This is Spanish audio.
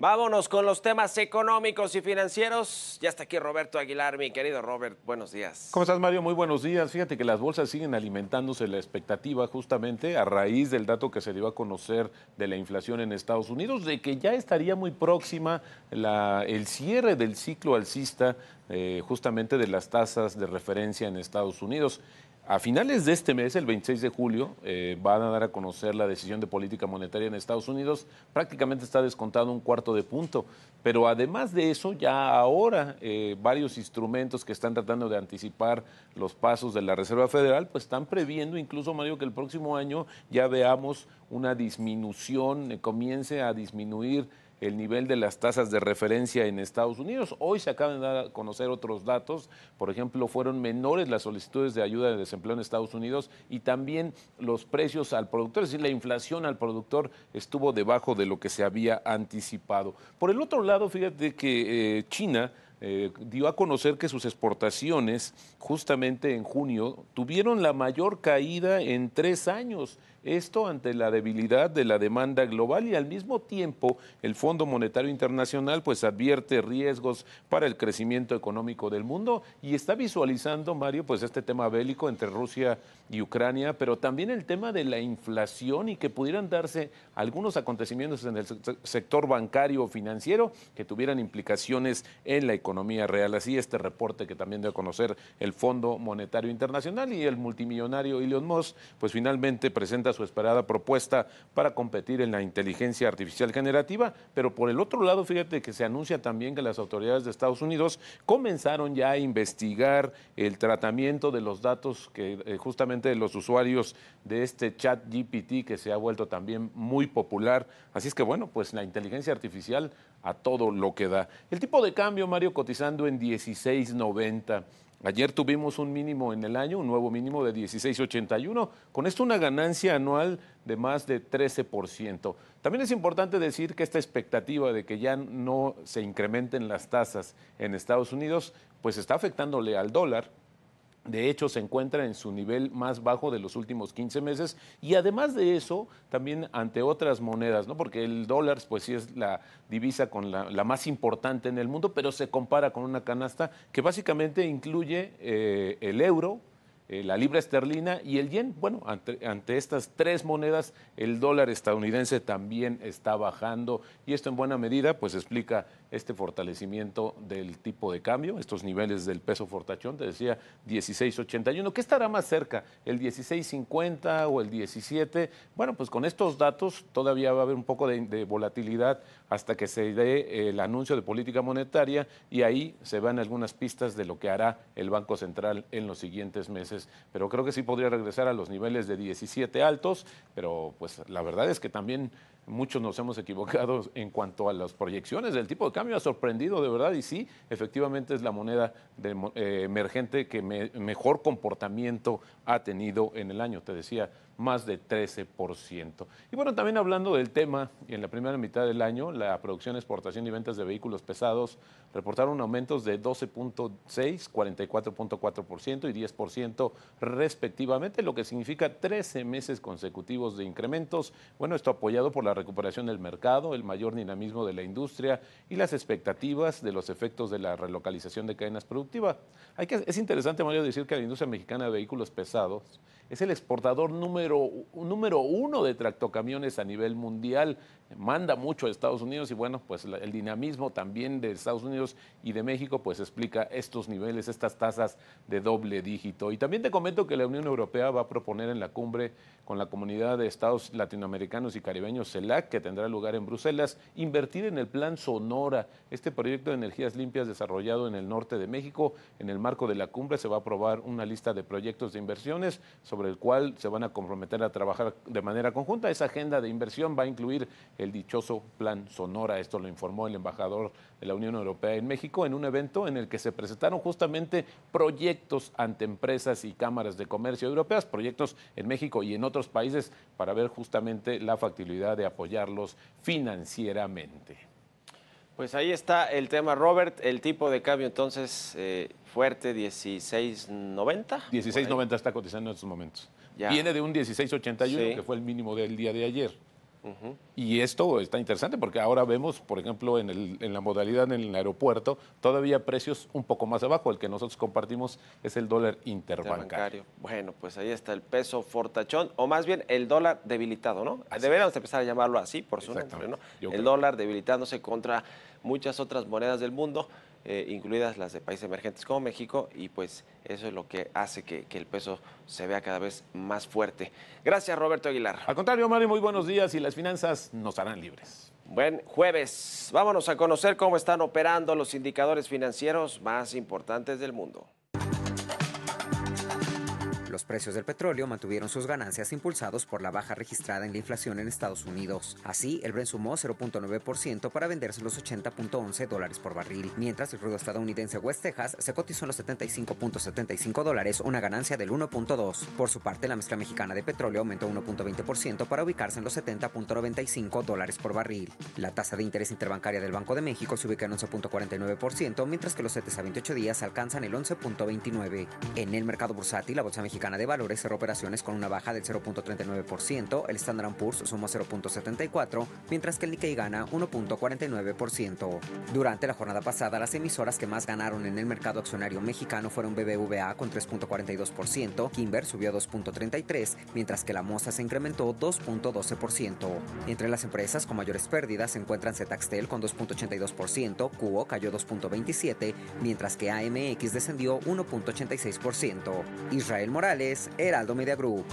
Vámonos con los temas económicos y financieros. Ya está aquí Roberto Aguilar, mi querido Robert, buenos días. ¿Cómo estás, Mario? Muy buenos días. Fíjate que las bolsas siguen alimentándose la expectativa justamente a raíz del dato que se dio a conocer de la inflación en Estados Unidos, de que ya estaría muy próxima el cierre del ciclo alcista eh, justamente de las tasas de referencia en Estados Unidos. A finales de este mes, el 26 de julio, eh, van a dar a conocer la decisión de política monetaria en Estados Unidos. Prácticamente está descontado un cuarto de punto. Pero además de eso, ya ahora eh, varios instrumentos que están tratando de anticipar los pasos de la Reserva Federal, pues están previendo incluso, Mario, que el próximo año ya veamos una disminución, eh, comience a disminuir el nivel de las tasas de referencia en Estados Unidos. Hoy se acaban de dar a conocer otros datos. Por ejemplo, fueron menores las solicitudes de ayuda de desempleo en Estados Unidos y también los precios al productor, es decir, la inflación al productor estuvo debajo de lo que se había anticipado. Por el otro lado, fíjate que eh, China eh, dio a conocer que sus exportaciones, justamente en junio, tuvieron la mayor caída en tres años esto ante la debilidad de la demanda global y al mismo tiempo el Fondo Monetario Internacional pues advierte riesgos para el crecimiento económico del mundo y está visualizando Mario pues este tema bélico entre Rusia y Ucrania, pero también el tema de la inflación y que pudieran darse algunos acontecimientos en el sector bancario o financiero que tuvieran implicaciones en la economía real. Así este reporte que también debe conocer el Fondo Monetario Internacional y el multimillonario Elon Musk pues finalmente presenta su esperada propuesta para competir en la inteligencia artificial generativa, pero por el otro lado, fíjate que se anuncia también que las autoridades de Estados Unidos comenzaron ya a investigar el tratamiento de los datos que eh, justamente de los usuarios de este chat GPT que se ha vuelto también muy popular. Así es que bueno, pues la inteligencia artificial a todo lo que da. El tipo de cambio, Mario, cotizando en 16.90. Ayer tuvimos un mínimo en el año, un nuevo mínimo de 16,81, con esto una ganancia anual de más de 13%. También es importante decir que esta expectativa de que ya no se incrementen las tasas en Estados Unidos, pues está afectándole al dólar, de hecho, se encuentra en su nivel más bajo de los últimos 15 meses y además de eso, también ante otras monedas, ¿no? Porque el dólar, pues sí es la divisa con la, más importante en el mundo, pero se compara con una canasta que básicamente incluye eh, el euro, eh, la libra esterlina y el yen. Bueno, ante, estas tres monedas, el dólar estadounidense también está bajando y esto en buena medida pues explica este fortalecimiento del tipo de cambio, estos niveles del peso fortachón, te decía 16.81. ¿Qué estará más cerca? ¿El 16.50 o el 17? Bueno, pues con estos datos todavía va a haber un poco de volatilidad hasta que se dé eh, el anuncio de política monetaria y ahí se van algunas pistas de lo que hará el Banco Central en los siguientes meses pero creo que sí podría regresar a los niveles de 17 altos, pero pues la verdad es que también muchos nos hemos equivocado en cuanto a las proyecciones del tipo de cambio. Ha sorprendido de verdad y sí, efectivamente es la moneda eh, emergente que mejor comportamiento ha tenido en el año. Te decía, más de 13%. Y bueno, también hablando del tema, en la primera mitad del año, la producción, exportación y ventas de vehículos pesados reportaron aumentos de 12.6, 44.4% y 10% respectivamente, lo que significa 13 meses consecutivos de incrementos. Bueno, esto apoyado por la recuperación del mercado, el mayor dinamismo de la industria y las expectativas de los efectos de la relocalización de cadenas productivas. Hay que, es interesante, Mario, decir que la industria mexicana de vehículos pesados es el exportador número, número uno de tractocamiones a nivel mundial. Manda mucho a Estados Unidos y bueno, pues el dinamismo también de Estados Unidos y de México pues explica estos niveles, estas tasas de doble dígito. Y también te comento que la Unión Europea va a proponer en la cumbre con la comunidad de Estados Latinoamericanos y Caribeños CELAC, que tendrá lugar en Bruselas, invertir en el Plan Sonora. Este proyecto de energías limpias desarrollado en el norte de México, en el marco de la cumbre se va a aprobar una lista de proyectos de inversiones sobre sobre el cual se van a comprometer a trabajar de manera conjunta. Esa agenda de inversión va a incluir el dichoso Plan Sonora. Esto lo informó el embajador de la Unión Europea en México en un evento en el que se presentaron justamente proyectos ante empresas y cámaras de comercio europeas, proyectos en México y en otros países para ver justamente la factibilidad de apoyarlos financieramente. Pues ahí está el tema, Robert. El tipo de cambio entonces eh, fuerte, 16.90. 16.90 está cotizando en estos momentos. Viene de un 16.81, que fue el mínimo del día de ayer. Y esto está interesante porque ahora vemos, por ejemplo, en, la modalidad en el aeropuerto, todavía precios un poco más abajo. El que nosotros compartimos es el dólar interbancario. Bueno, pues ahí está el peso fortachón, o más bien el dólar debilitado, ¿no? Deberíamos empezar a llamarlo así por su nombre, el dólar debilitándose contra muchas otras monedas del mundo. Eh, incluidas las de países emergentes como México, y pues eso es lo que hace que, que, el peso se vea cada vez más fuerte. Gracias, Roberto Aguilar. Al contrario, Mario, muy buenos días y las finanzas nos harán libres. Buen jueves. Vámonos a conocer cómo están operando los indicadores financieros más importantes del mundo. Los precios del petróleo mantuvieron sus ganancias impulsados por la baja registrada en la inflación en Estados Unidos. Así, el Brent sumó 0.9% para venderse los 80.11 dólares por barril, mientras el ruido estadounidense West Texas se cotizó en los 75.75 dólares, una ganancia del 1.2. Por su parte, la mezcla mexicana de petróleo aumentó 1.20% para ubicarse en los 70.95 dólares por barril. La tasa de interés interbancaria del Banco de México se ubica en 11.49%, mientras que los 7 a 28 días alcanzan el 11.29. En el mercado bursátil, la bolsa mexicana gana de Valores cerró operaciones con una baja del 0.39%, el Standard Poor's sumó 0.74%, mientras que el Nikkei gana 1.49%. Durante la jornada pasada, las emisoras que más ganaron en el mercado accionario mexicano fueron BBVA con 3.42%, Kimber subió 2.33%, mientras que la Mosa se incrementó 2.12%. Entre las empresas con mayores pérdidas se encuentran Zetaxtel con 2.82%, Cubo cayó 2.27%, mientras que AMX descendió 1.86%. Israel Morales Heraldo Media Group.